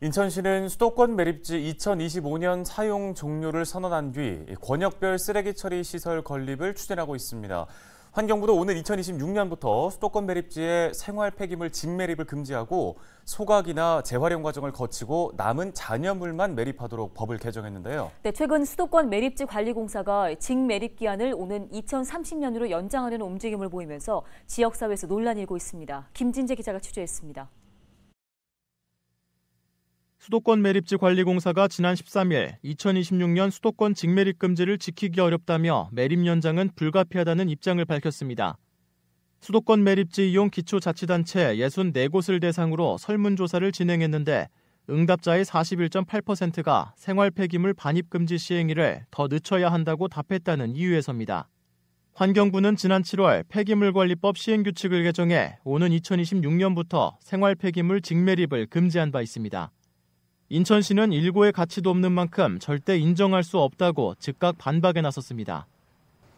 인천시는 수도권 매립지 2025년 사용 종료를 선언한 뒤 권역별 쓰레기 처리 시설 건립을 추진하고 있습니다. 환경부도 오늘 2026년부터 수도권 매립지에 생활 폐기물 직매립을 금지하고 소각이나 재활용 과정을 거치고 남은 잔여물만 매립하도록 법을 개정했는데요. 네, 최근 수도권 매립지 관리공사가 직매립 기한을 오는 2030년으로 연장하려는 움직임을 보이면서 지역사회에서 논란이 일고 있습니다. 김진재 기자가 취재했습니다. 수도권 매립지 관리공사가 지난 13일 2026년 수도권 직매립 금지를 지키기 어렵다며 매립 연장은 불가피하다는 입장을 밝혔습니다. 수도권 매립지 이용 기초자치단체 64곳을 대상으로 설문조사를 진행했는데 응답자의 41.8%가 생활 폐기물 반입 금지 시행일을 더 늦춰야 한다고 답했다는 이유에서입니다. 환경부는 지난 7월 폐기물관리법 시행규칙을 개정해 오는 2026년부터 생활 폐기물 직매립을 금지한 바 있습니다. 인천시는 일고의 가치도 없는 만큼 절대 인정할 수 없다고 즉각 반박에 나섰습니다.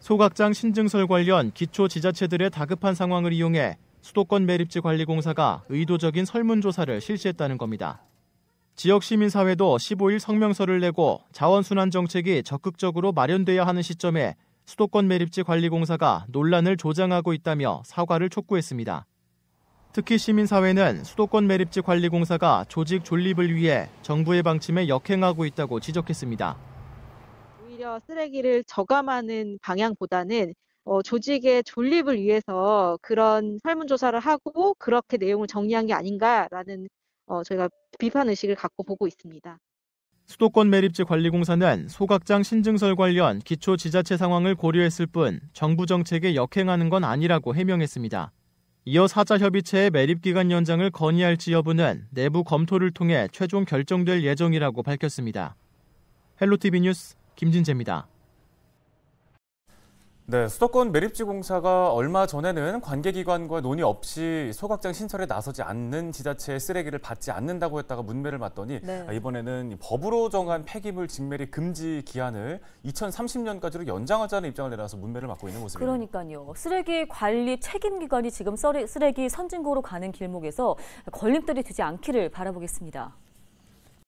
소각장 신증설 관련 기초 지자체들의 다급한 상황을 이용해 수도권 매립지 관리공사가 의도적인 설문조사를 실시했다는 겁니다. 지역시민사회도 15일 성명서를 내고 자원순환 정책이 적극적으로 마련돼야 하는 시점에 수도권 매립지 관리공사가 논란을 조장하고 있다며 사과를 촉구했습니다. 특히 시민사회는 수도권 매립지 관리공사가 조직 존립을 위해 정부의 방침에 역행하고 있다고 지적했습니다. 오히려 쓰레기를 저감하는 방향보다는 어, 조직의 존립을 위해서 그런 설문조사를 하고 그렇게 내용을 정리한 게 아닌가라는 어, 저희가 비판 의식을 갖고 보고 있습니다. 수도권 매립지 관리공사는 소각장 신증설 관련 기초 지자체 상황을 고려했을 뿐 정부 정책에 역행하는 건 아니라고 해명했습니다. 이어 사자협의체의 매립기간 연장을 건의할지 여부는 내부 검토를 통해 최종 결정될 예정이라고 밝혔습니다. 헬로티비 뉴스 김진재입니다. 네, 수도권 매립지 공사가 얼마 전에는 관계기관과 논의 없이 소각장 신설에 나서지 않는 지자체의 쓰레기를 받지 않는다고 했다가 문매를 맞더니 네. 아, 이번에는 법으로 정한 폐기물 직매립 금지 기한을 2030년까지로 연장하자는 입장을 내놔서 문매를 맞고 있는 모습입니다. 그러니까요. 쓰레기 관리 책임기관이 지금 쓰레기 선진고로 가는 길목에서 걸림돌이 되지 않기를 바라보겠습니다.